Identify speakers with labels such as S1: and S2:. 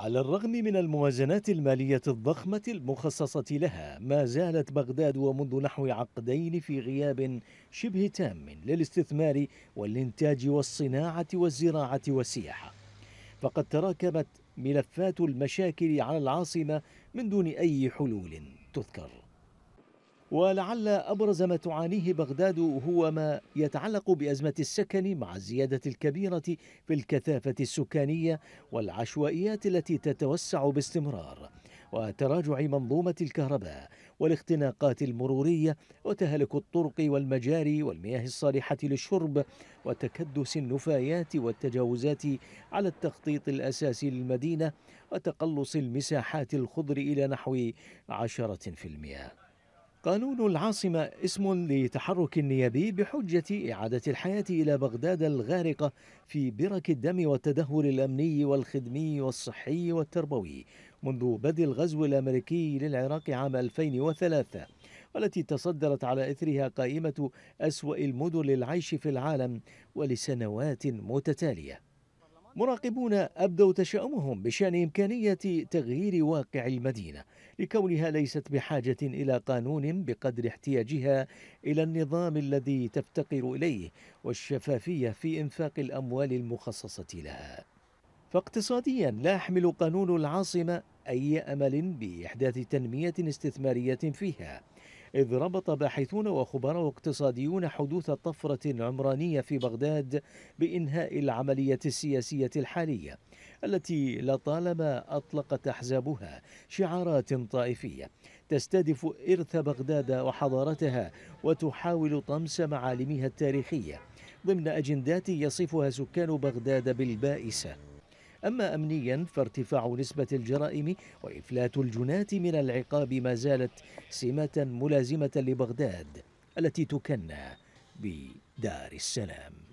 S1: على الرغم من الموازنات المالية الضخمة المخصصة لها ما زالت بغداد ومنذ نحو عقدين في غياب شبه تام للاستثمار والإنتاج والصناعة والزراعة والسياحة فقد تراكمت ملفات المشاكل على العاصمة من دون أي حلول تذكر ولعل أبرز ما تعانيه بغداد هو ما يتعلق بأزمة السكن مع الزيادة الكبيرة في الكثافة السكانية والعشوائيات التي تتوسع باستمرار وتراجع منظومة الكهرباء والاختناقات المرورية وتهلك الطرق والمجاري والمياه الصالحة للشرب وتكدس النفايات والتجاوزات على التخطيط الأساسي للمدينة وتقلص المساحات الخضر إلى نحو عشرة في المياه قانون العاصمة اسم لتحرك نيابي بحجة إعادة الحياة إلى بغداد الغارقة في برك الدم والتدهور الأمني والخدمي والصحي والتربوي منذ بدء الغزو الأمريكي للعراق عام 2003 والتي تصدرت على إثرها قائمة أسوأ المدن للعيش في العالم ولسنوات متتالية مراقبون أبدوا تشاؤمهم بشأن إمكانية تغيير واقع المدينة لكونها ليست بحاجة إلى قانون بقدر احتياجها إلى النظام الذي تفتقر إليه والشفافية في إنفاق الأموال المخصصة لها فاقتصاديا لا يحمل قانون العاصمة أي أمل بإحداث تنمية استثمارية فيها إذ ربط باحثون وخبراء اقتصاديون حدوث طفرة عمرانية في بغداد بإنهاء العملية السياسية الحالية التي لطالما أطلقت أحزابها شعارات طائفية تستهدف إرث بغداد وحضارتها وتحاول طمس معالمها التاريخية ضمن أجندات يصفها سكان بغداد بالبائسة أما أمنيا فارتفاع نسبة الجرائم وإفلات الجنات من العقاب ما زالت سمة ملازمة لبغداد التي تكنى بدار السلام